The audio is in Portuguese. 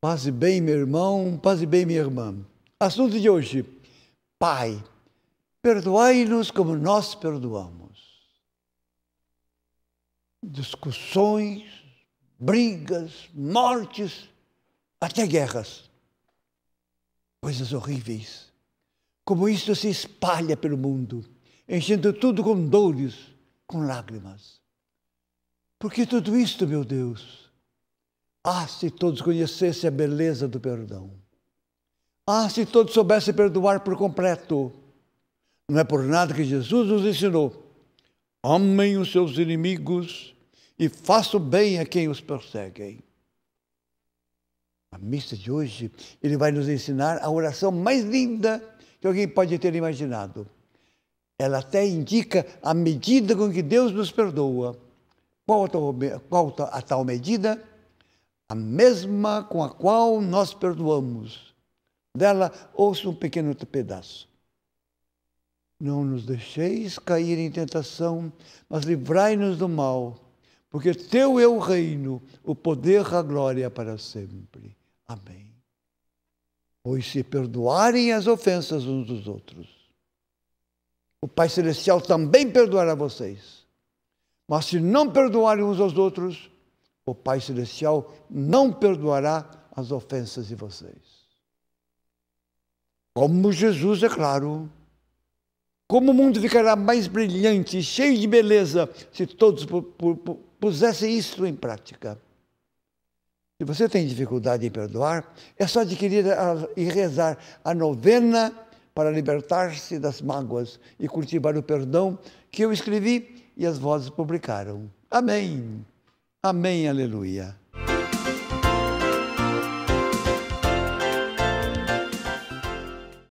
Paz e bem, meu irmão, paz e bem, minha irmã. Assunto de hoje: Pai, perdoai-nos como nós perdoamos. Discussões, brigas, mortes, até guerras. Coisas horríveis. Como isso se espalha pelo mundo, enchendo tudo com dores, com lágrimas. Por que tudo isto, meu Deus? Ah, se todos conhecessem a beleza do perdão. Ah, se todos soubessem perdoar por completo. Não é por nada que Jesus nos ensinou. Amem os seus inimigos e façam bem a quem os perseguem. A missa de hoje, ele vai nos ensinar a oração mais linda que alguém pode ter imaginado. Ela até indica a medida com que Deus nos perdoa. Qual a tal, qual a tal medida? a mesma com a qual nós perdoamos. Dela ouça um pequeno pedaço. Não nos deixeis cair em tentação, mas livrai-nos do mal, porque teu é o reino, o poder, a glória para sempre. Amém. Pois se perdoarem as ofensas uns dos outros, o Pai Celestial também perdoará vocês. Mas se não perdoarem uns aos outros, o Pai Celestial não perdoará as ofensas de vocês. Como Jesus, é claro. Como o mundo ficará mais brilhante, cheio de beleza, se todos pusessem isso em prática. Se você tem dificuldade em perdoar, é só adquirir e rezar a novena para libertar-se das mágoas e cultivar o perdão que eu escrevi e as vozes publicaram. Amém. Amém, aleluia.